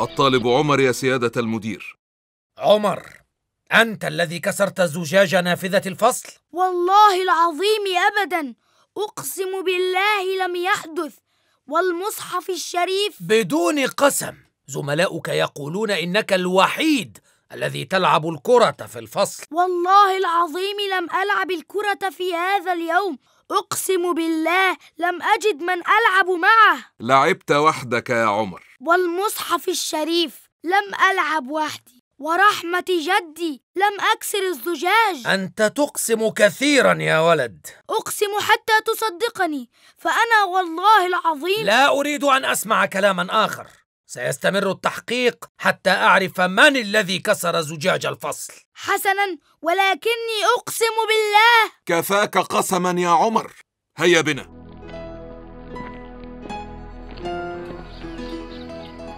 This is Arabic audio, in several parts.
الطالب عمر يا سيادة المدير عمر أنت الذي كسرت زجاج نافذة الفصل؟ والله العظيم أبدا أقسم بالله لم يحدث والمصحف الشريف بدون قسم زملاؤك يقولون إنك الوحيد الذي تلعب الكرة في الفصل والله العظيم لم ألعب الكرة في هذا اليوم أقسم بالله لم أجد من ألعب معه لعبت وحدك يا عمر والمصحف الشريف لم ألعب وحدي ورحمة جدي لم أكسر الزجاج أنت تقسم كثيرا يا ولد أقسم حتى تصدقني فأنا والله العظيم لا أريد أن أسمع كلاما آخر سيستمر التحقيق حتى أعرف من الذي كسر زجاج الفصل حسنا ولكني أقسم بالله كفاك قسما يا عمر هيا بنا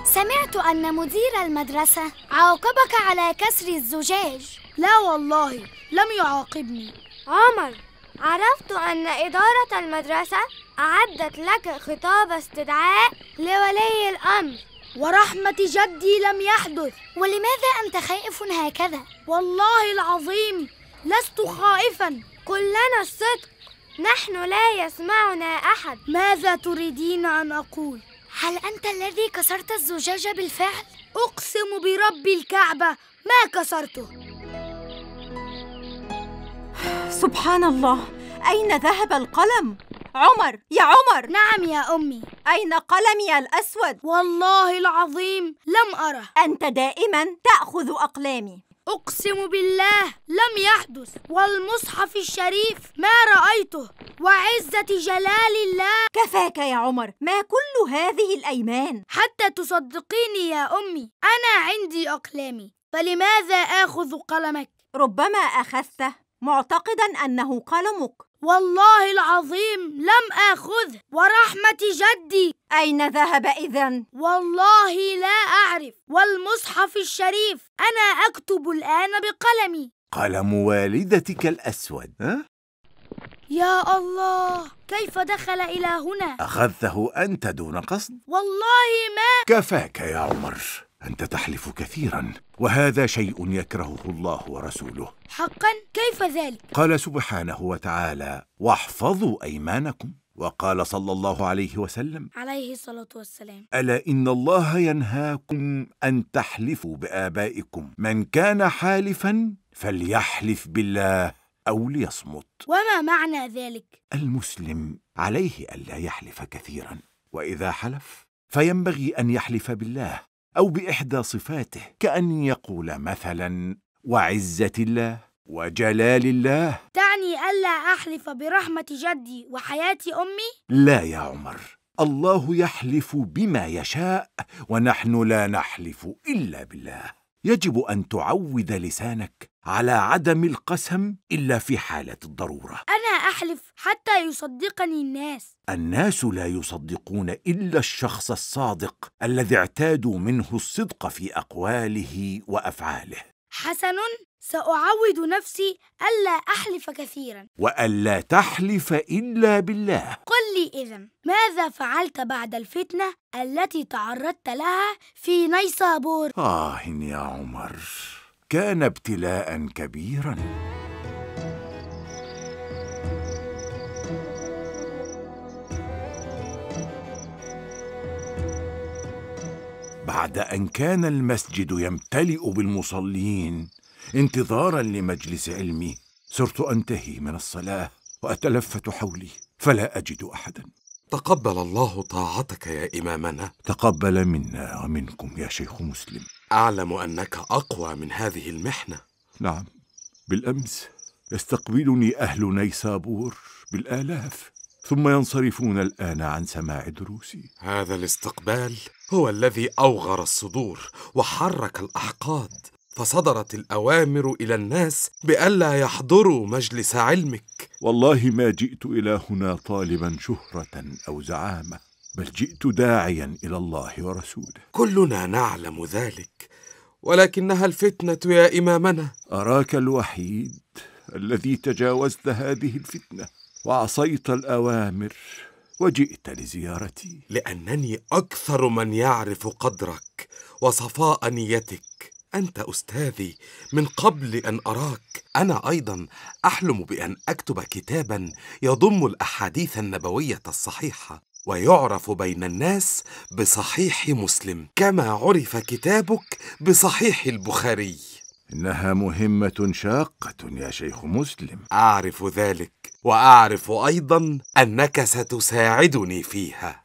سمعت أن مدير المدرسة عاقبك على كسر الزجاج لا والله لم يعاقبني عمر عرفت أن إدارة المدرسة أعدت لك خطاب استدعاء لولي الأمر ورحمة جدي لم يحدث ولماذا أنت خائف هكذا؟ والله العظيم لست خائفا كلنا الصدق نحن لا يسمعنا أحد ماذا تريدين أن أقول؟ هل أنت الذي كسرت الزجاجة بالفعل؟ أقسم برب الكعبة ما كسرته سبحان الله أين ذهب القلم؟ عمر يا عمر نعم يا أمي أين قلمي الأسود؟ والله العظيم لم أره أنت دائما تأخذ أقلامي أقسم بالله لم يحدث والمصحف الشريف ما رأيته وعزة جلال الله كفاك يا عمر ما كل هذه الأيمان حتى تصدقيني يا أمي أنا عندي أقلامي فلماذا آخذ قلمك؟ ربما أخذته معتقدا أنه قلمك والله العظيم لم آخذه ورحمة جدي أين ذهب إذا؟ والله لا أعرف والمصحف الشريف أنا أكتب الآن بقلمي قلم والدتك الأسود ها؟ يا الله كيف دخل إلى هنا؟ أخذته أنت دون قصد؟ والله ما كفاك يا عمر أنت تحلف كثيرا وهذا شيء يكرهه الله ورسوله حقا كيف ذلك؟ قال سبحانه وتعالى واحفظوا أيمانكم وقال صلى الله عليه وسلم عليه الصلاة والسلام ألا إن الله ينهاكم أن تحلفوا بآبائكم من كان حالفا فليحلف بالله أو ليصمت وما معنى ذلك؟ المسلم عليه ألا يحلف كثيرا وإذا حلف فينبغي أن يحلف بالله او باحدى صفاته كان يقول مثلا وعزه الله وجلال الله تعني الا احلف برحمه جدي وحياه امي لا يا عمر الله يحلف بما يشاء ونحن لا نحلف الا بالله يجب ان تعود لسانك على عدم القسم إلا في حالة الضرورة أنا أحلف حتى يصدقني الناس الناس لا يصدقون إلا الشخص الصادق الذي اعتادوا منه الصدق في أقواله وأفعاله حسن سأعود نفسي ألا أحلف كثيرا وألا تحلف إلا بالله قل لي إذا ماذا فعلت بعد الفتنة التي تعرضت لها في نيسابور آه يا عمر كان ابتلاء كبيرا بعد ان كان المسجد يمتلئ بالمصلين انتظارا لمجلس علمي صرت انتهي من الصلاه واتلفت حولي فلا اجد احدا تقبل الله طاعتك يا امامنا تقبل منا ومنكم يا شيخ مسلم أعلم أنك أقوى من هذه المحنة نعم بالأمس يستقبلني أهل نيسابور بالآلاف ثم ينصرفون الآن عن سماع دروسي هذا الاستقبال هو الذي أوغر الصدور وحرك الأحقاد فصدرت الأوامر إلى الناس بألا يحضروا مجلس علمك والله ما جئت إلى هنا طالبا شهرة أو زعامة بل جئت داعيا الى الله ورسوله كلنا نعلم ذلك ولكنها الفتنه يا امامنا اراك الوحيد الذي تجاوزت هذه الفتنه وعصيت الاوامر وجئت لزيارتي لانني اكثر من يعرف قدرك وصفاء نيتك انت استاذي من قبل ان اراك انا ايضا احلم بان اكتب كتابا يضم الاحاديث النبويه الصحيحه ويعرف بين الناس بصحيح مسلم كما عرف كتابك بصحيح البخاري انها مهمه شاقه يا شيخ مسلم اعرف ذلك واعرف ايضا انك ستساعدني فيها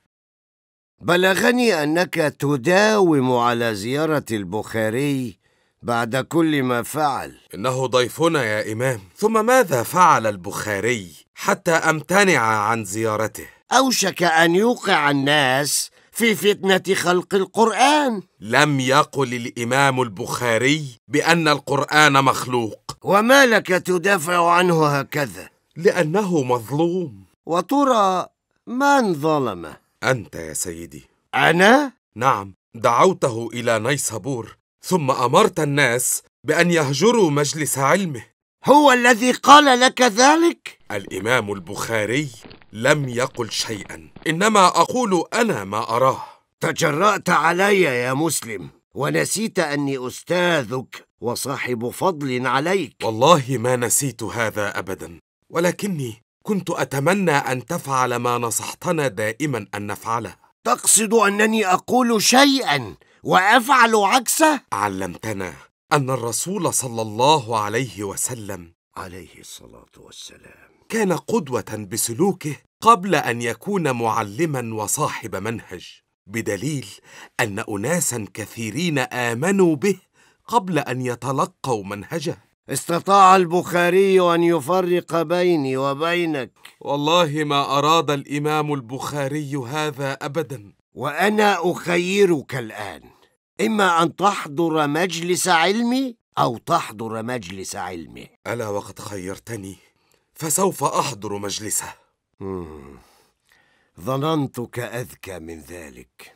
بلغني انك تداوم على زياره البخاري بعد كل ما فعل انه ضيفنا يا امام ثم ماذا فعل البخاري حتى امتنع عن زيارته أوشك أن يوقع الناس في فتنة خلق القرآن لم يقل الإمام البخاري بأن القرآن مخلوق وما لك تدافع عنه هكذا؟ لأنه مظلوم وترى من ظلمه؟ أنت يا سيدي أنا؟ نعم دعوته إلى نيسابور ثم أمرت الناس بأن يهجروا مجلس علمه هو الذي قال لك ذلك؟ الإمام البخاري لم يقل شيئا انما اقول انا ما اراه تجرات علي يا مسلم ونسيت اني استاذك وصاحب فضل عليك والله ما نسيت هذا ابدا ولكني كنت اتمنى ان تفعل ما نصحتنا دائما ان نفعله تقصد انني اقول شيئا وافعل عكسه علمتنا ان الرسول صلى الله عليه وسلم عليه الصلاه والسلام كان قدوه بسلوكه قبل ان يكون معلما وصاحب منهج بدليل ان اناسا كثيرين امنوا به قبل ان يتلقوا منهجه استطاع البخاري ان يفرق بيني وبينك والله ما اراد الامام البخاري هذا ابدا وانا اخيرك الان اما ان تحضر مجلس علمي او تحضر مجلس علمه الا وقد خيرتني فسوف احضر مجلسه ظننتك أذكى من ذلك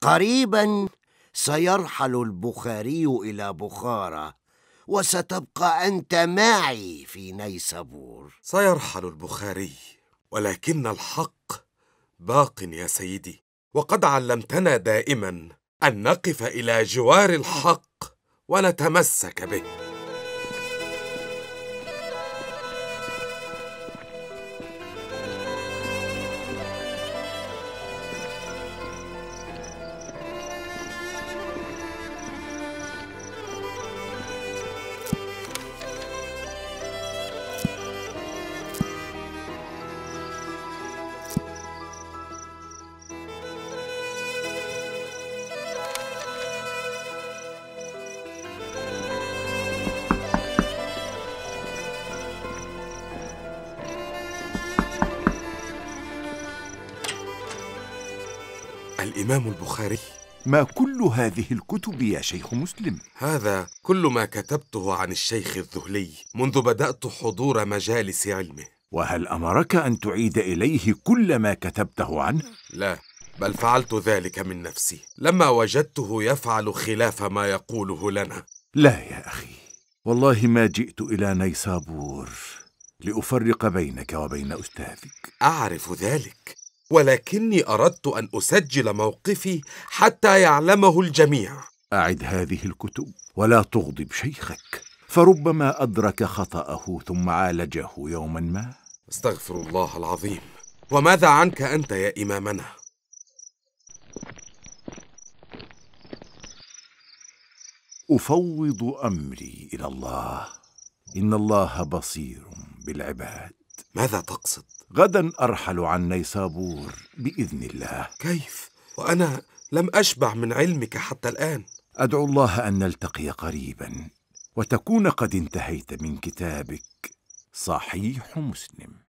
قريبا سيرحل البخاري إلى بخارى وستبقى أنت معي في نيسابور سيرحل البخاري ولكن الحق باق يا سيدي وقد علمتنا دائما أن نقف إلى جوار الحق ونتمسك به الإمام البخاري ما كل هذه الكتب يا شيخ مسلم؟ هذا كل ما كتبته عن الشيخ الذهلي منذ بدأت حضور مجالس علمه وهل أمرك أن تعيد إليه كل ما كتبته عنه؟ لا بل فعلت ذلك من نفسي لما وجدته يفعل خلاف ما يقوله لنا لا يا أخي والله ما جئت إلى نيسابور لأفرق بينك وبين أستاذك أعرف ذلك ولكني أردت أن أسجل موقفي حتى يعلمه الجميع أعد هذه الكتب ولا تغضب شيخك فربما أدرك خطأه ثم عالجه يوما ما استغفر الله العظيم وماذا عنك أنت يا إمامنا؟ أفوض أمري إلى الله إن الله بصير بالعباد ماذا تقصد؟ غدا أرحل عن نيسابور بإذن الله كيف؟ وأنا لم أشبع من علمك حتى الآن أدعو الله أن نلتقي قريبا وتكون قد انتهيت من كتابك صحيح مسلم